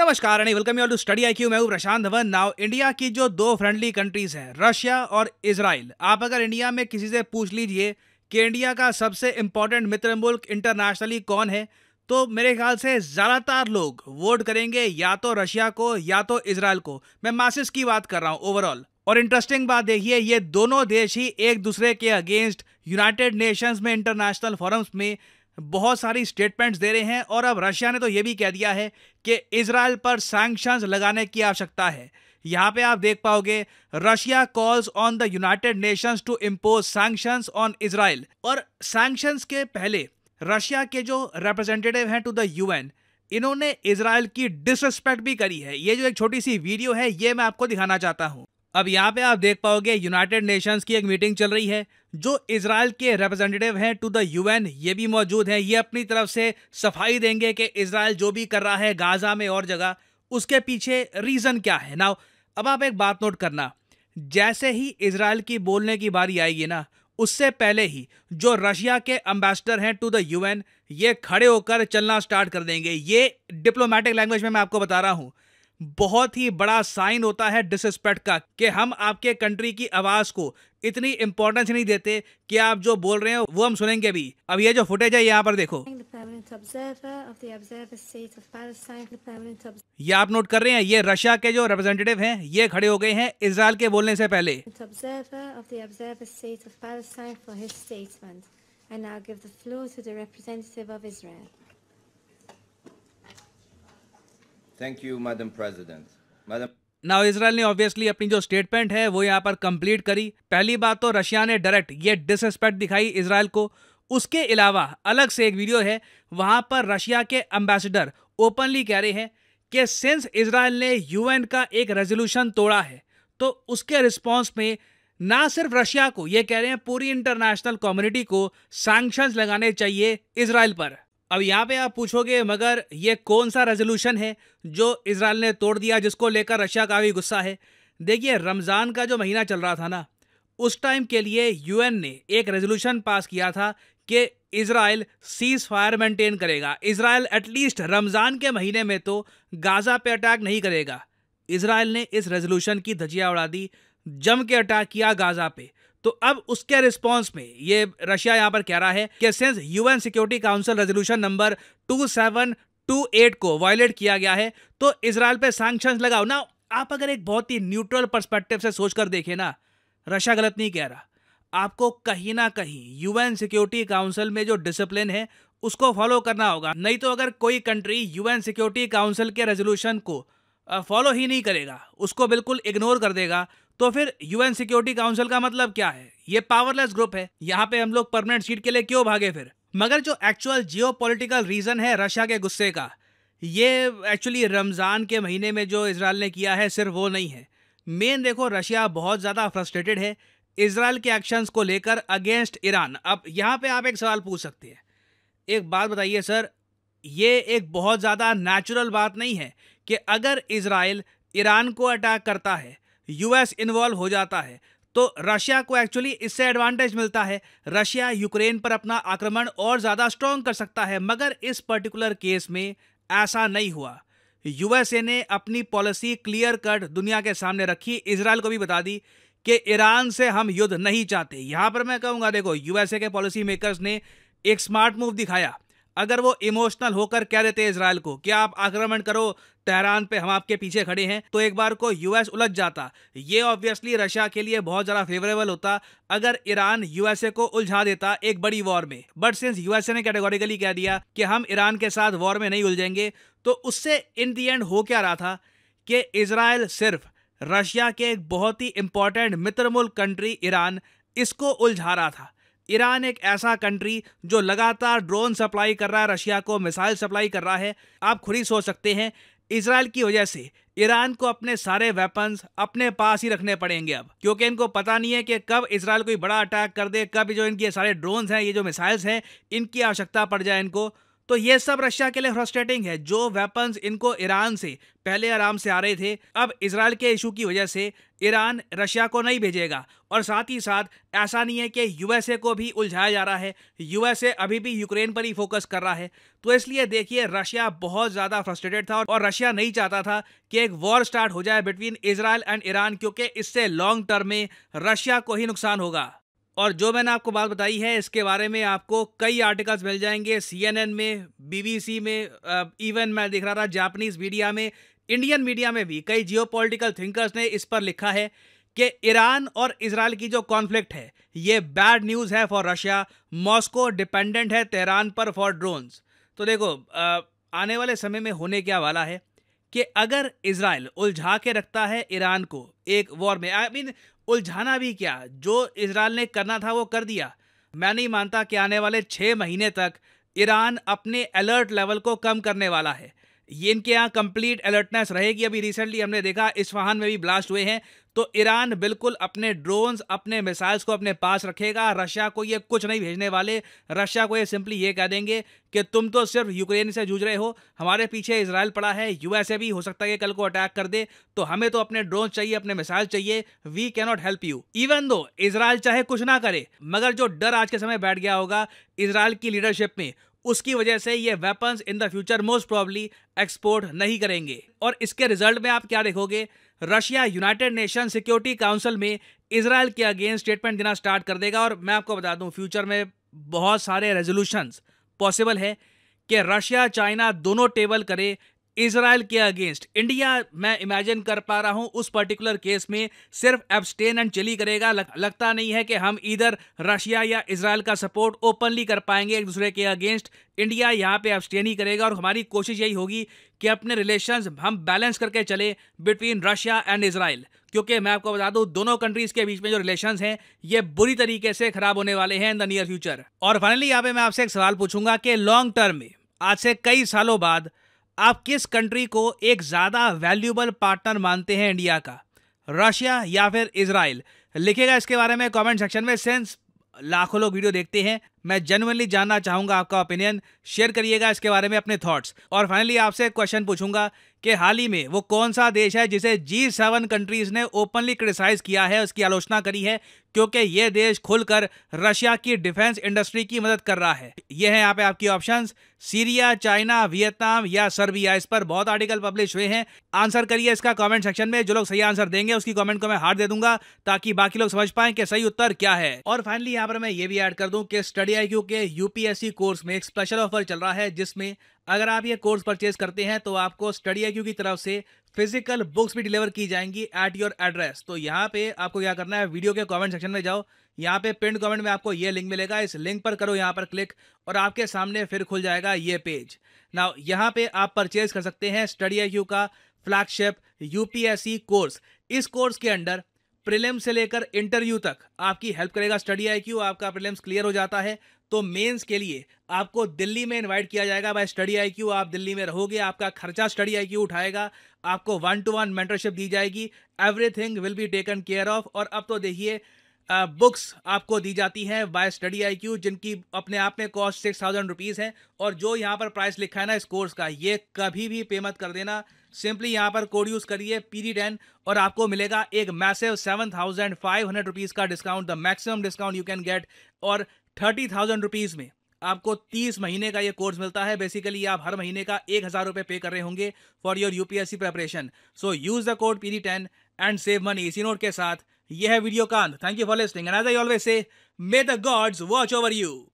नमस्कार and welcome you all to study I मैं हूं प्रशांत धवन नाउ इंडिया की जो दो फ्रेंडली कंट्रीज हैं रशिया और इसराइल आप अगर इंडिया में किसी से पूछ लीजिए कि इंडिया का सबसे इंपॉर्टेंट मित्र मुल्क इंटरनेशनली कौन है तो मेरे ख्याल से ज़्यादातर लोग वोट करेंगे या तो रशिया को या तो इसराइल को मैं मासिस की बात कर रहा हूँ ओवरऑल और इंटरेस्टिंग बात देखिए ये दोनों देश ही एक दूसरे के अगेंस्ट यूनाइटेड नेशंस में इंटरनेशनल फोरम्स में बहुत सारी स्टेटमेंट्स दे रहे हैं और अब रशिया ने तो ये भी कह दिया है कि इसराइल पर सैंक्शंस लगाने की आवश्यकता है यहाँ पे आप देख पाओगे Russia calls on the United Nations to impose sanctions on Israel और सैंक्शंस के पहले रशिया के जो रिप्रेजेंटेटिव हैं टू द यूएन इन्होंने इसराइल की डिसरिस्पेक्ट भी करी है ये जो एक छोटी सी वीडियो है ये मैं आपको दिखाना चाहता हूँ अब यहाँ पे आप देख पाओगे यूनाइटेड नेशंस की एक मीटिंग चल रही है जो इसराइल के रिप्रेजेंटेटिव हैं टू द यूएन ये भी मौजूद हैं ये अपनी तरफ से सफाई देंगे कि इसराइल जो भी कर रहा है गाजा में और जगह उसके पीछे रीज़न क्या है ना अब आप एक बात नोट करना जैसे ही इसराइल की बोलने की बारी आएगी ना उससे पहले ही जो रशिया के अम्बेसडर हैं टू द यूएन ये खड़े होकर चलना स्टार्ट कर देंगे ये डिप्लोमेटिक लैंग्वेज में मैं आपको बता रहा हूँ बहुत ही बड़ा साइन होता है डिसरिस्पेक्ट का कि हम आपके कंट्री की आवाज़ को इतनी इम्पोर्टेंस नहीं देते कि आप जो बोल रहे हैं वो हम सुनेंगे भी अब ये जो फुटेज है यहाँ पर देखो ये आप नोट कर रहे हैं ये रशिया के जो रिप्रेजेंटेटिव हैं ये खड़े हो गए हैं इसराइल के बोलने से पहले And I'll give the floor to the representative of Israel. Thank you madam president madam now Israel ने ऑब्वियसली अपनी जो स्टेटमेंट है वो यहाँ पर कंप्लीट करी पहली बात तो रशिया ने डायरेक्ट ये डिसरिस्पेक्ट दिखाई इसराइल को उसके अलावा अलग से एक वीडियो है वहाँ पर रशिया के एम्बेसडर ओपनली कह रहे हैं कि सिंस इसराइल ने यूएन का एक रेजोल्यूशन तोड़ा है तो उसके रिस्पॉन्स में ना सिर्फ रशिया को ये कह रहे हैं पूरी इंटरनेशनल कम्युनिटी को सैंक्शंस लगाने चाहिए इसराइल पर अब यहाँ पे आप पूछोगे मगर ये कौन सा रेजोल्यूशन है जो इसराइल ने तोड़ दिया जिसको लेकर रशिया का भी गुस्सा है देखिए रमज़ान का जो महीना चल रहा था ना उस टाइम के लिए यूएन ने एक रेजोल्यूशन पास किया था कि इसराइल सीज फायर मेंटेन करेगा इसराइल एटलीस्ट रमज़ान के महीने में तो गाज़ा पे अटैक नहीं करेगा इसराइल ने इस रेजोल्यूशन की धजिया उड़ा दी जम के अटैक किया गाज़ा पे तो अब उसके रिस्पॉन्स में ये रशिया यहां पर कह रहा है कि since UN security council resolution number two seven two eight को वायलेट किया गया है तो इसराइल पे सैंक्शन लगाओ ना आप अगर एक बहुत ही न्यूट्रल परस्पेक्टिव से सोचकर देखें ना रशिया गलत नहीं कह रहा आपको कहीं ना कहीं यूएन सिक्योरिटी काउंसिल में जो डिसिप्लिन है उसको फॉलो करना होगा नहीं तो अगर कोई कंट्री यूएन सिक्योरिटी काउंसिल के रेजोल्यूशन को फॉलो ही नहीं करेगा उसको बिल्कुल इग्नोर कर देगा तो फिर यूएन सिक्योरिटी काउंसिल का मतलब क्या है ये पावरलेस ग्रुप है यहाँ पे हम लोग परमानेंट सीट के लिए क्यों भागे फिर मगर जो एक्चुअल जियो रीजन है रशिया के गुस्से का ये एक्चुअली रमज़ान के महीने में जो इसराइल ने किया है सिर्फ वो नहीं है मेन देखो रशिया बहुत ज़्यादा फ्रस्ट्रेटेड है इसराइल के एक्शंस को लेकर अगेंस्ट ईरान अब यहाँ पे आप एक सवाल पूछ सकते हैं एक बात बताइए सर ये एक बहुत ज़्यादा नेचुरल बात नहीं है कि अगर इसराइल ईरान को अटैक करता है यूएस इन्वॉल्व हो जाता है तो रशिया को एक्चुअली इससे एडवांटेज मिलता है रशिया यूक्रेन पर अपना आक्रमण और ज़्यादा स्ट्रॉन्ग कर सकता है मगर इस पर्टिकुलर केस में ऐसा नहीं हुआ यूएसए ने अपनी पॉलिसी क्लियर कट दुनिया के सामने रखी इसराइल को भी बता दी कि ईरान से हम युद्ध नहीं चाहते यहाँ पर मैं कहूँगा देखो यूएसए के पॉलिसी मेकर्स ने एक स्मार्ट मूव दिखाया अगर वो इमोशनल होकर कह देते इसराइल को कि आप आक्रमण करो तेहरान पे हम आपके पीछे खड़े हैं तो एक बार को यूएस उलझ जाता ये ऑब्वियसली रशिया के लिए बहुत ज़्यादा फेवरेबल होता अगर ईरान यूएसए को उलझा देता एक बड़ी वॉर में बट सिंस यूएसए ने कैटेगोरिकली कह दिया कि हम ईरान के साथ वॉर में नहीं उलझेंगे तो उससे इन दी एंड हो क्या रहा था कि इसराइल सिर्फ रशिया के एक बहुत ही इंपॉर्टेंट मित्र मुल्क कंट्री ईरान इसको उलझा रहा था ईरान एक ऐसा कंट्री जो लगातार ड्रोन सप्लाई कर रहा है रशिया को मिसाइल सप्लाई कर रहा है आप खुद ही सोच सकते हैं इसराइल की वजह से ईरान को अपने सारे वेपन्स अपने पास ही रखने पड़ेंगे अब क्योंकि इनको पता नहीं है कि कब इसराइल कोई बड़ा अटैक कर दे कब जो इनके सारे ड्रोन हैं ये जो मिसाइल्स हैं इनकी आवश्यकता पड़ जाए इनको तो ये सब रशिया के लिए फ्रस्ट्रेटिंग है जो वेपन्स इनको ईरान से पहले आराम से आ रहे थे अब इसराइल के इशू की वजह से ईरान रशिया को नहीं भेजेगा और साथ ही साथ ऐसा नहीं है कि यूएसए को भी उलझाया जा रहा है यूएसए अभी भी यूक्रेन पर ही फोकस कर रहा है तो इसलिए देखिए रशिया बहुत ज़्यादा फ्रस्ट्रेटेड था और रशिया नहीं चाहता था कि एक वॉर स्टार्ट हो जाए बिटवीन इसराइल एंड ईरान क्योंकि इससे लॉन्ग टर्म में रशिया को ही नुकसान होगा और जो मैंने आपको बात बताई है इसके बारे में आपको कई आर्टिकल्स मिल जाएंगे सीएनएन में बीबीसी में इवन मैं दिख रहा था जापानीज मीडिया में इंडियन मीडिया में भी कई जियो थिंकर्स ने इस पर लिखा है कि ईरान और इसराइल की जो कॉन्फ्लिक्ट है ये बैड न्यूज़ है फॉर रशिया मॉस्को डिपेंडेंट है तेहरान पर फॉर ड्रोन्स तो देखो आने वाले समय में होने क्या वाला है कि अगर इसराइल उलझा के रखता है ईरान को एक वॉर में आई I मीन mean, उलझाना भी क्या जो इसराइल ने करना था वो कर दिया मैं नहीं मानता कि आने वाले छः महीने तक ईरान अपने अलर्ट लेवल को कम करने वाला है ये इनके यहाँ कंप्लीट अलर्टनेस रहेगी अभी रिसेंटली हमने देखा इस्फहान में भी ब्लास्ट हुए हैं तो ईरान बिल्कुल अपने ड्रोन्स अपने मिसाइल्स को अपने पास रखेगा रशिया को ये कुछ नहीं भेजने वाले रशिया को ये सिंपली ये कह देंगे कि तुम तो सिर्फ यूक्रेन से जूझ रहे हो हमारे पीछे इसराइल पड़ा है यूएसए भी हो सकता है कि कल को अटैक कर दे तो हमें तो अपने ड्रोन चाहिए अपने मिसाइल चाहिए we cannot help you even though Israel चाहे कुछ ना करे मगर जो डर आज के समय बैठ गया होगा इसराइल की लीडरशिप में उसकी वजह से ये weapons in the future most probably export नहीं करेंगे और इसके रिजल्ट में आप क्या देखोगे Russia united nation security council में इसराइल के अगेंस्ट स्टेटमेंट देना स्टार्ट कर देगा और मैं आपको बता दूं फ्यूचर में बहुत सारे रेजोल्यूशंस पॉसिबल है कि रशिया चाइना दोनों टेबल करे इसराइल के अगेंस्ट इंडिया मैं इमेजिन कर पा रहा हूं उस पर्टिकुलर केस में सिर्फ एब्सटेन एंड चिली करेगा लग, लगता नहीं है कि हम इधर रशिया या इसराइल का सपोर्ट ओपनली कर पाएंगे एक दूसरे के अगेंस्ट इंडिया यहां पे एब्सटेन ही करेगा और हमारी कोशिश यही होगी कि अपने रिलेशंस हम बैलेंस करके चले बिटवीन रशिया एंड इसराइल क्योंकि मैं आपको बता दूं दोनों कंट्रीज़ के बीच में जो रिलेशन हैं ये बुरी तरीके से ख़राब होने वाले हैं इन द नियर फ्यूचर और फाइनली यहाँ पे मैं आपसे एक सवाल पूछूंगा कि लॉन्ग टर्म में आज से कई सालों बाद आप किस कंट्री को एक ज़्यादा वैल्यूबल पार्टनर मानते हैं इंडिया का रशिया या फिर इसराइल लिखेगा इसके बारे में कमेंट सेक्शन में सेंस लाखों लोग वीडियो देखते हैं मैं जनवनली जानना चाहूंगा आपका ओपिनियन शेयर करिएगा इसके बारे में अपने थॉट्स और फाइनली आपसे क्वेश्चन पूछूंगा कि हाल ही में वो कौन सा देश है जिसे जी सेवन कंट्रीज ने ओपनली क्रिटिसाइज किया है उसकी आलोचना करी है क्योंकि ये देश खुलकर रशिया की डिफेंस इंडस्ट्री की मदद कर रहा है ये है यहाँ पे आपकी ऑप्शन सीरिया चाइना वियतनाम या सर्बिया इस पर बहुत आर्टिकल पब्लिश हुए हैं आंसर करिए इसका कमेंट सेक्शन में जो लोग सही आंसर देंगे उसकी कमेंट को मैं हार दे दूंगा ताकि बाकी लोग समझ पाए कि सही उत्तर क्या है और फाइनली यहाँ पर मैं ये भी ऐड कर दूं कि स्टडी आई के यूपीएससी कोर्स में एक स्पेशल ऑफर चल रहा है जिसमें अगर आप ये कोर्स परचेज करते हैं तो आपको स्टडी आई की तरफ से फिजिकल बुक्स भी डिलीवर की जाएंगी एट योर एड्रेस तो यहाँ पे आपको क्या करना है वीडियो के कमेंट सेक्शन में जाओ यहाँ पे पिंड कमेंट में आपको ये लिंक मिलेगा इस लिंक पर करो यहाँ पर क्लिक और आपके सामने फिर खुल जाएगा ये पेज ना यहाँ पे आप परचेज कर सकते हैं स्टडी आई का फ्लैगशिप यूपीएससी कोर्स इस कोर्स के अंडर प्रिलिम्स से लेकर इंटरव्यू तक आपकी हेल्प करेगा स्टडी आई आपका प्रिलिम्स क्लियर हो जाता है तो मेंस के लिए आपको दिल्ली में इनवाइट किया जाएगा बाय स्टडी आईक्यू आप दिल्ली में रहोगे आपका खर्चा स्टडी आईक्यू उठाएगा आपको वन टू वन मेंटरशिप दी जाएगी everything will be taken care of और अब तो देखिए बुक्स आपको दी जाती हैं बाय स्टडी आई क्यू जिनकी अपने आप में कॉस्ट सिक्स थाउजेंड रुपीज़ है और जो यहाँ पर प्राइस लिखा है ना इस कोर्स का ये कभी भी पे मत कर देना सिंपली यहाँ पर कोड यूज़ करिए पी डी टेन और आपको मिलेगा एक massive seven thousand five hundred rupees का discount the maximum discount you can get और थर्टी थाउजेंड रुपीज़ में आपको तीस महीने का ये कोर्स मिलता है बेसिकली आप हर महीने का एक हज़ार रुपए पे कर रहे होंगे for your UPSC preparation so use the code P D ten and save money इसी नोट के साथ यह है वीडियो कांत thank you for listening and as I always say may the gods watch over you